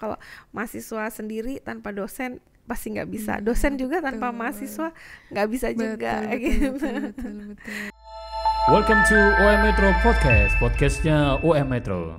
kalau mahasiswa sendiri tanpa dosen pasti nggak bisa hmm, dosen juga betul. tanpa mahasiswa nggak bisa betul, juga betul, gitu betul, betul, betul, Welcome to OM Metro Podcast podcastnya OM Metro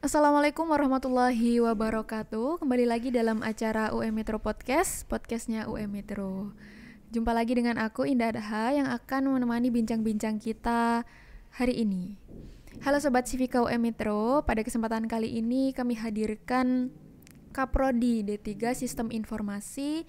Assalamualaikum warahmatullahi wabarakatuh Kembali lagi dalam acara UM Metro Podcast Podcastnya UM Metro Jumpa lagi dengan aku Indah Daha Yang akan menemani bincang-bincang kita hari ini Halo Sobat Civika UM Metro Pada kesempatan kali ini kami hadirkan Kaprodi D3 Sistem Informasi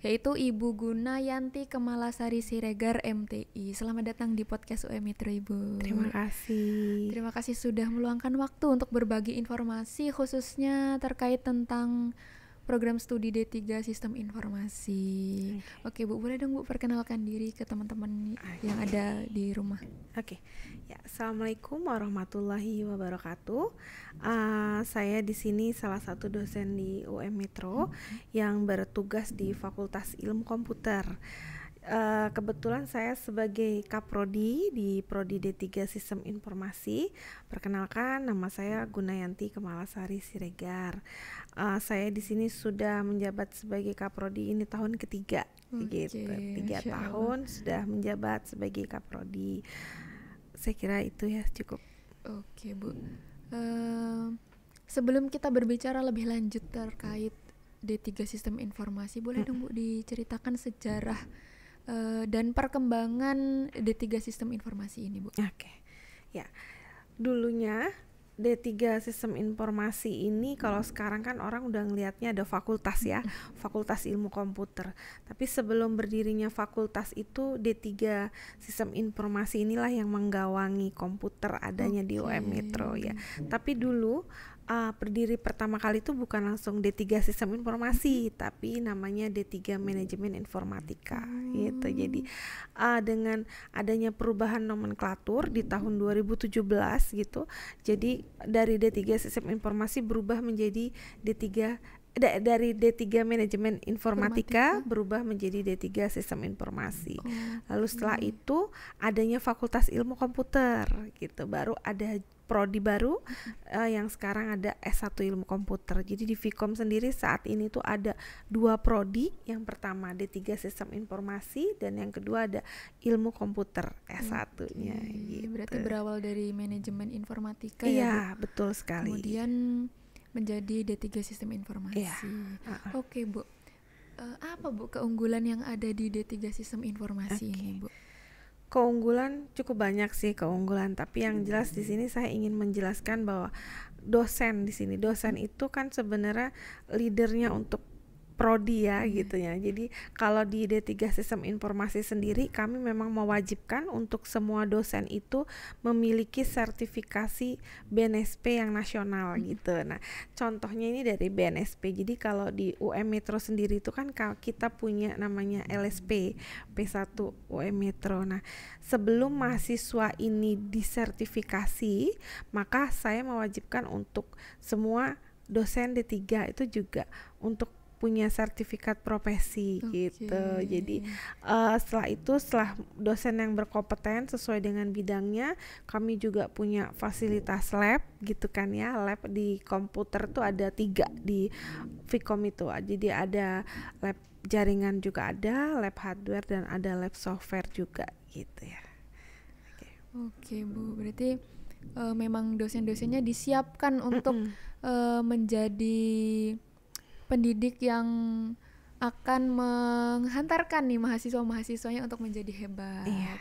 yaitu Ibu Guna Yanti Kemalasari Siregar MTI. Selamat datang di podcast UMI Tribu. Terima kasih. Terima kasih sudah meluangkan waktu untuk berbagi informasi khususnya terkait tentang program studi D3 Sistem Informasi. Okay. Oke, Bu, boleh dong Bu perkenalkan diri ke teman-teman yang ada di rumah. Oke. Okay. Ya, Assalamualaikum warahmatullahi wabarakatuh. Uh, saya di sini salah satu dosen di UM Metro hmm. yang bertugas di Fakultas Ilmu Komputer. Eh, kebetulan saya sebagai Kaprodi di Prodi D3 Sistem Informasi. Perkenalkan, nama saya Gunayanti Kemalasari Siregar. Uh, saya di sini sudah menjabat sebagai Kaprodi ini tahun ketiga, okay, gitu. Tiga tahun sudah menjabat sebagai Kaprodi. Saya kira itu ya cukup. Oke, okay, Bu. Uh, sebelum kita berbicara lebih lanjut terkait D3 Sistem Informasi, boleh dong Bu diceritakan sejarah Eh, dan perkembangan D3 sistem informasi ini, Bu. Oke. Okay. Ya. Dulunya D3 sistem informasi ini kalau sekarang kan orang udah ngelihatnya ada fakultas ya, Fakultas Ilmu Komputer. Tapi sebelum berdirinya fakultas itu D3 sistem informasi inilah yang menggawangi komputer adanya okay. di UM Metro ya. Tapi dulu uh, berdiri pertama kali itu bukan langsung D3 Sistem Informasi, mm-hmm. tapi namanya D3 Manajemen Informatika mm-hmm. gitu. Jadi uh, dengan adanya perubahan nomenklatur di mm-hmm. tahun 2017 gitu. Jadi dari D3 Sistem Informasi berubah menjadi D3 D dari D3 manajemen informatika, informatika berubah menjadi D3 sistem informasi. Oh, Lalu setelah hmm. itu adanya fakultas ilmu komputer gitu. Baru ada prodi baru uh, yang sekarang ada S1 Ilmu Komputer. Jadi di Vkom sendiri saat ini tuh ada dua prodi. Yang pertama D3 Sistem Informasi dan yang kedua ada Ilmu Komputer S1-nya okay. gitu. Berarti berawal dari manajemen informatika iya, ya. Iya, betul sekali. Kemudian menjadi D3 Sistem Informasi. Iya. Uh Oke, Bu. Uh, apa Bu keunggulan yang ada di D3 Sistem Informasi okay. ini, Bu? keunggulan cukup banyak sih keunggulan tapi yang jelas di sini saya ingin menjelaskan bahwa dosen di sini dosen itu kan sebenarnya leadernya untuk prodi ya gitu ya. Jadi kalau di D3 Sistem Informasi sendiri kami memang mewajibkan untuk semua dosen itu memiliki sertifikasi BNSP yang nasional hmm. gitu. Nah, contohnya ini dari BNSP. Jadi kalau di UM Metro sendiri itu kan kita punya namanya LSP P1 UM Metro. Nah, sebelum mahasiswa ini disertifikasi, maka saya mewajibkan untuk semua dosen D3 itu juga untuk punya sertifikat profesi okay. gitu. Jadi uh, setelah itu setelah dosen yang berkompeten sesuai dengan bidangnya, kami juga punya fasilitas lab gitu kan ya. Lab di komputer tuh ada tiga di Vicom itu. Jadi ada lab jaringan juga ada, lab hardware dan ada lab software juga gitu ya. Oke okay. okay, Bu, berarti uh, memang dosen-dosennya disiapkan untuk mm Uh, menjadi pendidik yang akan menghantarkan nih mahasiswa-mahasiswanya untuk menjadi hebat. Iya.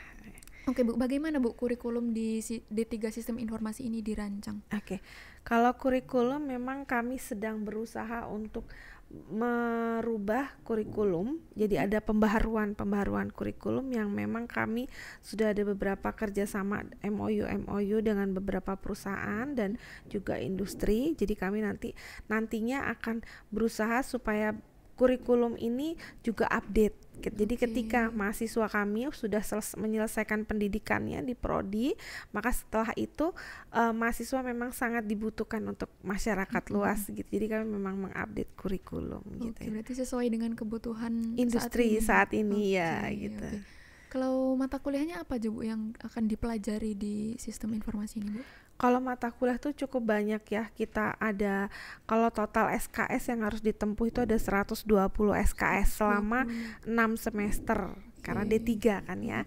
Oke, Bu, bagaimana Bu kurikulum di D3 Sistem Informasi ini dirancang? Oke. Okay kalau kurikulum memang kami sedang berusaha untuk merubah kurikulum. Jadi ada pembaharuan-pembaharuan kurikulum yang memang kami sudah ada beberapa kerjasama MOU MOU dengan beberapa perusahaan dan juga industri. Jadi kami nanti nantinya akan berusaha supaya kurikulum ini juga update jadi okay. ketika mahasiswa kami sudah seles menyelesaikan pendidikannya di prodi, maka setelah itu uh, mahasiswa memang sangat dibutuhkan untuk masyarakat mm luas gitu. Jadi kami memang mengupdate kurikulum okay, gitu. Berarti sesuai dengan kebutuhan industri ya? saat ini, saat ini okay, ya gitu. Okay. Kalau mata kuliahnya apa aja Bu yang akan dipelajari di sistem informasi ini Bu? Kalau mata kuliah tuh cukup banyak ya. Kita ada kalau total SKS yang harus ditempuh itu ada 120 SKS selama enam semester karena iya. D3 kan ya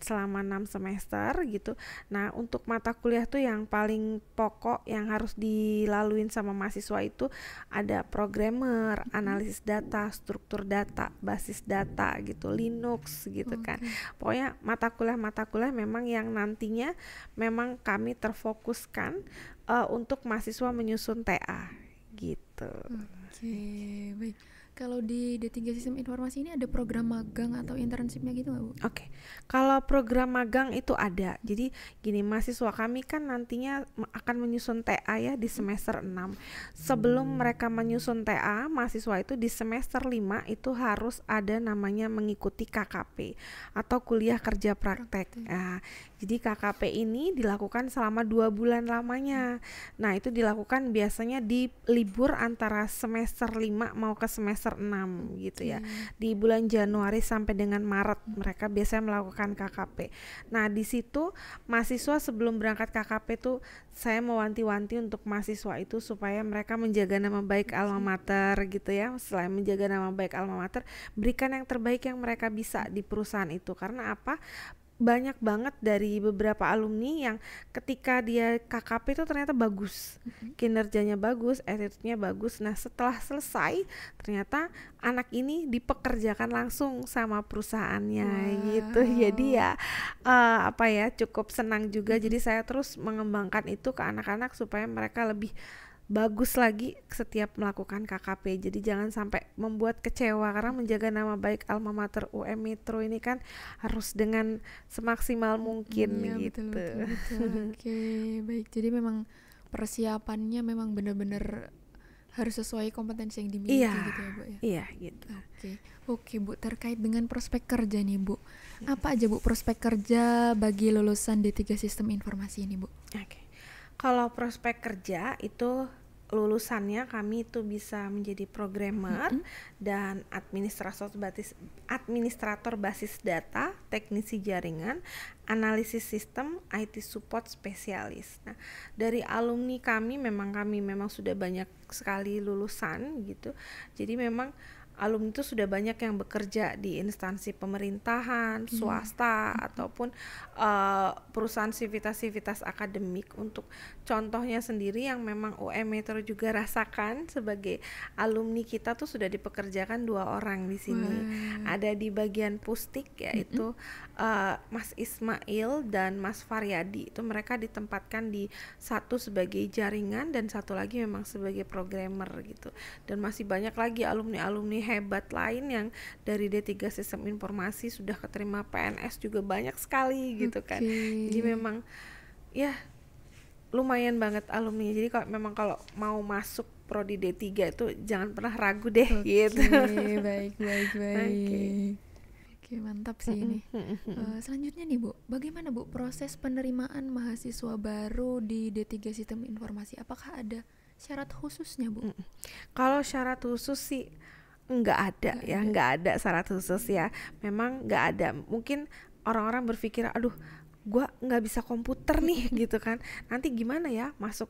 selama 6 semester gitu. Nah, untuk mata kuliah tuh yang paling pokok yang harus dilaluin sama mahasiswa itu ada programmer, analisis data, struktur data, basis data gitu, Linux gitu kan. Pokoknya mata kuliah-mata kuliah memang yang nantinya memang kami terfokuskan uh, untuk mahasiswa menyusun TA gitu. Oke, okay, baik kalau di D3 Sistem Informasi ini ada program magang atau internshipnya gitu nggak Bu? Oke, okay. kalau program magang itu ada. Jadi gini, mahasiswa kami kan nantinya akan menyusun TA ya di semester 6. Sebelum hmm. mereka menyusun TA, mahasiswa itu di semester 5 itu harus ada namanya mengikuti KKP atau kuliah kerja praktek. praktek. Nah, jadi KKP ini dilakukan selama dua bulan lamanya. Nah, itu dilakukan biasanya di libur antara semester 5 mau ke semester enam gitu ya. Hmm. Di bulan Januari sampai dengan Maret mereka biasanya melakukan KKP. Nah, di situ mahasiswa sebelum berangkat KKP tuh saya mewanti-wanti untuk mahasiswa itu supaya mereka menjaga nama baik alma mater gitu ya. Selain menjaga nama baik alma mater, berikan yang terbaik yang mereka bisa di perusahaan itu. Karena apa? banyak banget dari beberapa alumni yang ketika dia KKP itu ternyata bagus mm-hmm. kinerjanya bagus attitude-nya bagus nah setelah selesai ternyata anak ini dipekerjakan langsung sama perusahaannya gitu. wow. gitu jadi ya uh, apa ya cukup senang juga mm-hmm. jadi saya terus mengembangkan itu ke anak-anak supaya mereka lebih bagus lagi setiap melakukan KKP. Jadi jangan sampai membuat kecewa karena menjaga nama baik alma mater UM Metro ini kan harus dengan semaksimal hmm, mungkin iya, gitu. Betul, betul, betul. Oke, baik. Jadi memang persiapannya memang benar-benar harus sesuai kompetensi yang dimiliki iya, gitu ya, Bu ya. Iya, gitu. Oke. Oke, Bu, terkait dengan prospek kerja nih, Bu. Iya. Apa aja, Bu, prospek kerja bagi lulusan D3 Sistem Informasi ini, Bu? Oke. Kalau prospek kerja itu lulusannya kami itu bisa menjadi programmer mm -hmm. dan administrator basis administrator basis data, teknisi jaringan, analisis sistem, IT support spesialis. Nah, dari alumni kami memang kami memang sudah banyak sekali lulusan gitu. Jadi memang alumni itu sudah banyak yang bekerja di instansi pemerintahan, hmm. swasta hmm. ataupun uh, perusahaan sivitas-sivitas akademik untuk contohnya sendiri yang memang UM Metro juga rasakan sebagai alumni kita tuh sudah dipekerjakan dua orang di sini. Wow. Ada di bagian pustik yaitu mm -hmm. uh, Mas Ismail dan Mas Faryadi. Itu mereka ditempatkan di satu sebagai jaringan dan satu lagi memang sebagai programmer gitu. Dan masih banyak lagi alumni-alumni hebat lain yang dari D3 Sistem Informasi sudah keterima PNS juga banyak sekali gitu okay. kan. Jadi memang ya lumayan banget alumni jadi kalau memang kalau mau masuk prodi D3 itu jangan pernah ragu deh okay, gitu baik baik baik okay. Oke mantap sih ini. Uh, selanjutnya nih Bu, bagaimana Bu proses penerimaan mahasiswa baru di D3 Sistem Informasi? Apakah ada syarat khususnya Bu? Kalau syarat khusus sih nggak ada nggak ya, ada. nggak ada syarat khusus ya. Memang nggak ada. Mungkin orang-orang berpikir, aduh gue nggak bisa komputer nih gitu kan nanti gimana ya masuk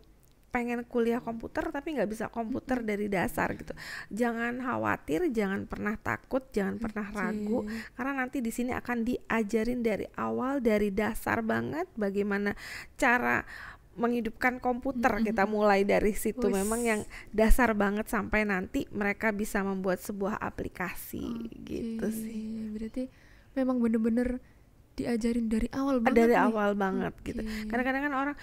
pengen kuliah komputer tapi nggak bisa komputer dari dasar gitu jangan khawatir jangan pernah takut jangan pernah ragu okay. karena nanti di sini akan diajarin dari awal dari dasar banget bagaimana cara menghidupkan komputer mm-hmm. kita mulai dari situ memang yang dasar banget sampai nanti mereka bisa membuat sebuah aplikasi okay. gitu sih berarti memang bener-bener diajarin dari awal ah, banget dari nih. awal banget okay. gitu kadang-kadang kan orang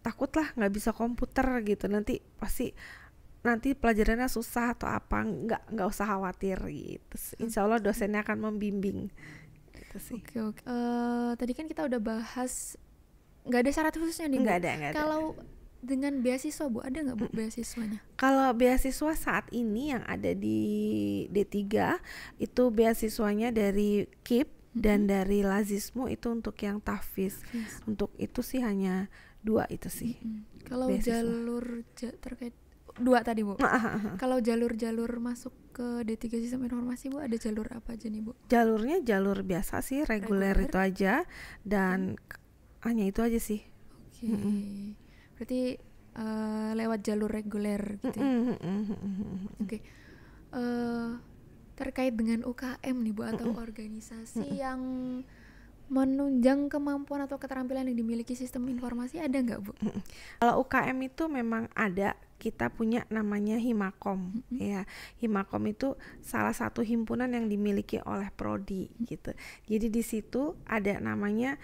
takut lah nggak bisa komputer gitu nanti pasti nanti pelajarannya susah atau apa nggak nggak usah khawatir gitu insya Allah dosennya akan membimbing gitu sih oke okay, oke okay. uh, eh, tadi kan kita udah bahas nggak ada syarat khususnya nih nggak ada nggak ada kalau dengan beasiswa bu ada nggak bu beasiswanya kalau beasiswa saat ini yang ada di D3 itu beasiswanya dari KIP dan hmm. dari lazismu itu untuk yang tafis yes. untuk itu sih hanya dua itu sih hmm. kalau jalur ja, terkait dua tadi bu ah, ah, ah, kalau jalur-jalur masuk ke D3 sistem informasi bu ada jalur apa aja nih bu jalurnya jalur biasa sih reguler, itu aja dan hmm. hanya itu aja sih oke okay. hmm. berarti uh, lewat jalur reguler gitu hmm. oke okay. uh, eh, terkait dengan UKM nih Bu atau organisasi yang menunjang kemampuan atau keterampilan yang dimiliki sistem informasi ada nggak Bu? mm Kalau UKM itu memang ada kita punya namanya Himakom mm ya. Himakom itu salah satu himpunan yang dimiliki oleh prodi gitu. Jadi di situ ada namanya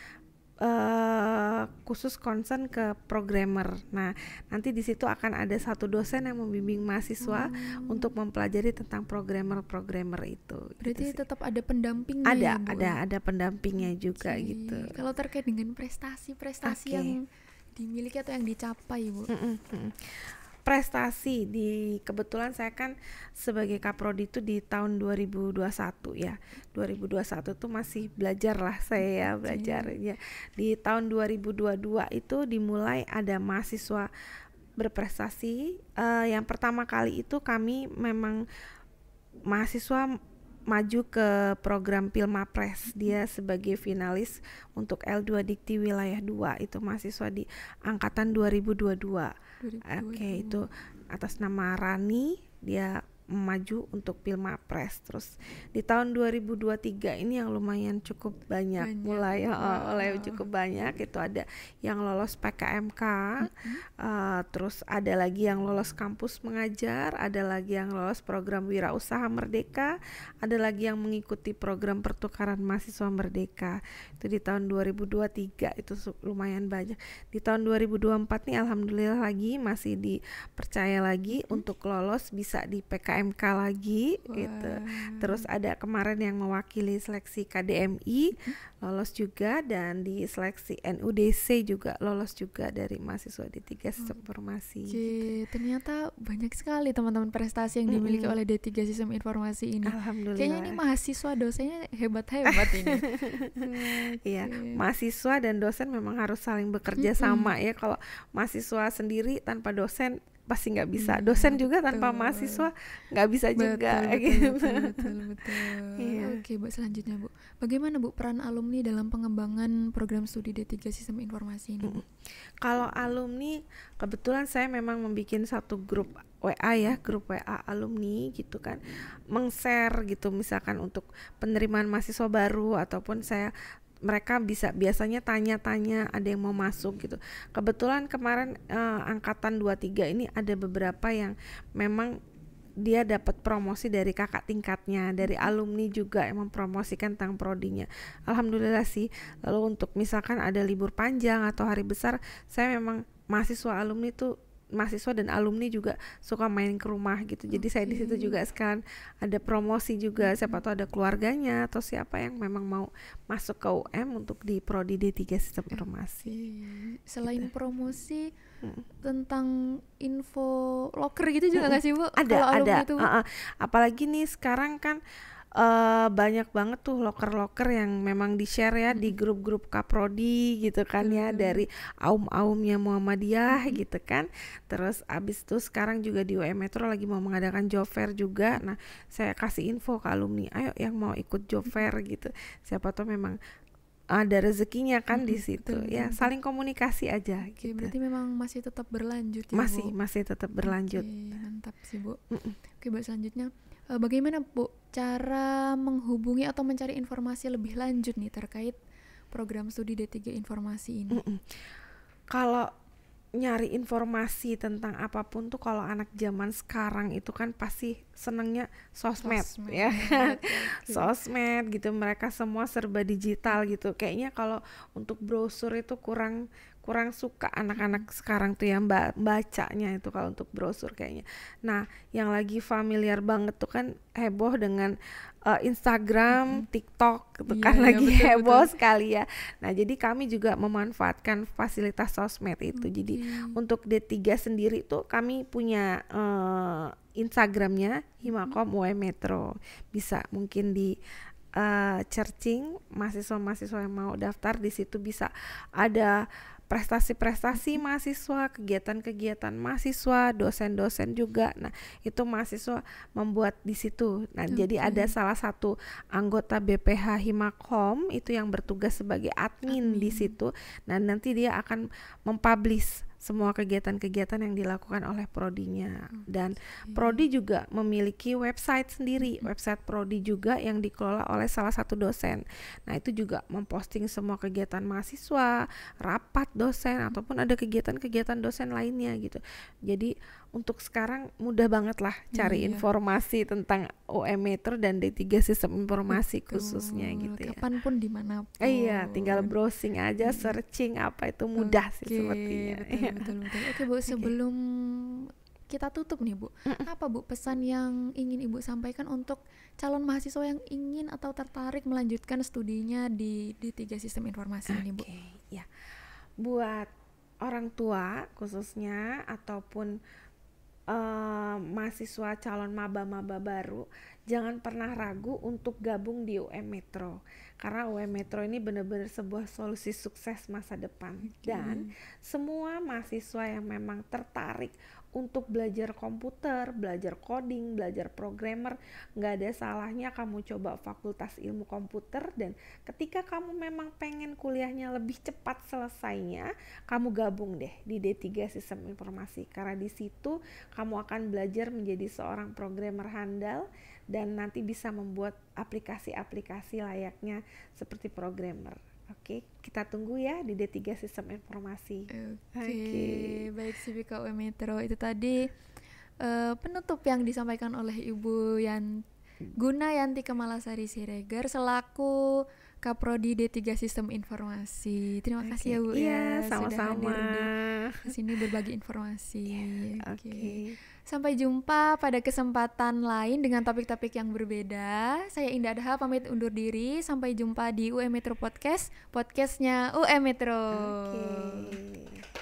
uh, khusus concern ke programmer. Nah, nanti di situ akan ada satu dosen yang membimbing mahasiswa hmm. untuk mempelajari tentang programmer-programmer itu. Gitu Berarti gitu tetap ada pendampingnya. Ada, ya, ada, ya? ada pendampingnya juga Jadi, gitu. Kalau terkait dengan prestasi-prestasi okay. yang dimiliki atau yang dicapai, Bu. Mm -mm, mm prestasi di kebetulan saya kan sebagai kaprodi itu di tahun 2021 ya 2021 tuh masih belajar lah saya ya belajar ya di tahun 2022 itu dimulai ada mahasiswa berprestasi uh, yang pertama kali itu kami memang mahasiswa maju ke program Pilmapres. Dia sebagai finalis untuk L2 Dikti Wilayah 2 itu mahasiswa di angkatan 2022. 2022. Oke, okay, itu atas nama Rani, dia maju untuk pilmapres terus di tahun 2023 ini yang lumayan cukup banyak, banyak. mulai ya, wow. oleh cukup banyak itu ada yang lolos PKMK uh -huh. uh, terus ada lagi yang lolos kampus mengajar ada lagi yang lolos program wirausaha merdeka ada lagi yang mengikuti program pertukaran mahasiswa merdeka itu di tahun 2023 itu lumayan banyak di tahun 2024 nih alhamdulillah lagi masih dipercaya lagi uh mm-hmm. -huh. untuk lolos bisa di PKMK KMK lagi gitu. Wah. gitu. Terus ada kemarin yang mewakili seleksi KDMI lolos juga dan di seleksi NUDC juga lolos juga dari mahasiswa D3 sistem informasi. Oh. gitu. ternyata banyak sekali teman-teman prestasi yang dimiliki -hmm. oleh D3 sistem informasi ini. Alhamdulillah. Kayaknya ini mahasiswa dosennya hebat-hebat ini. Iya, okay. mahasiswa dan dosen memang harus saling bekerja -hmm. sama ya. Kalau mahasiswa sendiri tanpa dosen pasti nggak bisa hmm, dosen juga betul. tanpa mahasiswa nggak bisa betul, juga betul, gitu betul betul, betul. yeah. oke bu selanjutnya bu bagaimana bu peran alumni dalam pengembangan program studi D3 sistem informasi ini hmm. kalau alumni kebetulan saya memang membuat satu grup WA ya grup WA alumni gitu kan mengshare gitu misalkan untuk penerimaan mahasiswa baru ataupun saya mereka bisa biasanya tanya-tanya ada yang mau masuk gitu. Kebetulan kemarin uh, angkatan 23 ini ada beberapa yang memang dia dapat promosi dari kakak tingkatnya, dari alumni juga yang mempromosikan tentang prodinya. Alhamdulillah sih. Lalu untuk misalkan ada libur panjang atau hari besar, saya memang mahasiswa alumni tuh mahasiswa dan alumni juga suka main ke rumah gitu. Jadi okay. saya di situ juga sekarang ada promosi juga siapa tahu ada keluarganya atau siapa yang memang mau masuk ke UM untuk di prodi D3 sistem informasi. Okay. Selain gitu. promosi hmm. tentang info loker gitu juga nggak hmm. sih Bu? Ada ada. Itu. Uh -uh. Apalagi nih sekarang kan uh, banyak banget tuh loker-loker yang memang di-share ya di hmm. grup-grup kaprodi gitu kan ya hmm. dari aum-aumnya Muhammadiyah hmm. gitu kan. Terus abis itu sekarang juga di UM Metro lagi mau mengadakan job fair juga. Nah, saya kasih info ke alumni, ayo yang mau ikut job fair gitu. Siapa tuh memang ada rezekinya kan hmm, di situ betul, ya betul. saling komunikasi aja Oke, gitu. Berarti memang masih tetap berlanjut ya, Masih Bu? masih tetap berlanjut. Oke, mantap sih Bu. Mm -mm. Oke, Bu selanjutnya eh, bagaimana Bu cara menghubungi atau mencari informasi lebih lanjut nih terkait program studi D3 informasi ini? Mm -mm. Kalau nyari informasi tentang apapun tuh kalau anak zaman sekarang itu kan pasti senangnya sosmed, sosmed. ya kan sosmed gitu mereka semua serba digital gitu kayaknya kalau untuk brosur itu kurang kurang suka anak-anak hmm. sekarang tuh yang bacanya itu kalau untuk brosur kayaknya. Nah, yang lagi familiar banget tuh kan heboh dengan uh, Instagram, -hmm. TikTok itu iya, kan yeah, lagi betul, heboh betul. sekali ya. Nah, jadi kami juga memanfaatkan fasilitas sosmed itu. Okay. Jadi untuk D3 sendiri tuh kami punya uh, Instagramnya hmm. Himakom mm -hmm. Metro. Bisa mungkin di uh, searching mahasiswa-mahasiswa yang mau daftar di situ bisa ada prestasi-prestasi mahasiswa, kegiatan-kegiatan mahasiswa, dosen-dosen juga. Nah, itu mahasiswa membuat di situ. Nah, okay. jadi ada salah satu anggota BPH Himakom itu yang bertugas sebagai admin, admin. di situ. Nah, nanti dia akan mempublish semua kegiatan-kegiatan yang dilakukan oleh prodinya oh, dan prodi juga memiliki website sendiri website prodi juga yang dikelola oleh salah satu dosen nah itu juga memposting semua kegiatan mahasiswa rapat dosen ataupun ada kegiatan-kegiatan dosen lainnya gitu jadi untuk sekarang mudah banget lah iya, cari iya. informasi tentang ometer dan D3 sistem informasi Betul. khususnya gitu ya. Kapanpun dimanapun. Eh, iya, tinggal browsing aja, hmm. searching apa itu mudah okay. sih sepertinya. Betul, betul, iya. betul. Oke Bu, okay. sebelum kita tutup nih Bu, apa Bu pesan yang ingin Ibu sampaikan untuk calon mahasiswa yang ingin atau tertarik melanjutkan studinya di D3 sistem informasi okay. ini Bu? Oke, ya. Buat orang tua khususnya ataupun Eh, mahasiswa calon maba-maba baru jangan pernah ragu untuk gabung di UM Metro karena UM Metro ini benar-benar sebuah solusi sukses masa depan dan semua mahasiswa yang memang tertarik untuk belajar komputer, belajar coding, belajar programmer. Nggak ada salahnya kamu coba fakultas ilmu komputer dan ketika kamu memang pengen kuliahnya lebih cepat selesainya, kamu gabung deh di D3 Sistem Informasi karena di situ kamu akan belajar menjadi seorang programmer handal dan nanti bisa membuat aplikasi-aplikasi layaknya seperti programmer. Oke, kita tunggu ya di D3 Sistem Informasi. Oke, okay. baik Sibika UM Metro itu tadi uh, penutup yang disampaikan oleh Ibu Yan Guna Yanti Kemalasari Siregar selaku Kaprodi D3 Sistem Informasi. Terima okay. kasih ya Bu iya, ya sama-sama. Di sini berbagi informasi. Yeah, Oke. Okay. Okay. Sampai jumpa pada kesempatan lain dengan topik-topik yang berbeda. Saya Indah Adha pamit undur diri. Sampai jumpa di UM Metro Podcast, podcastnya UM Metro. Oke. Okay.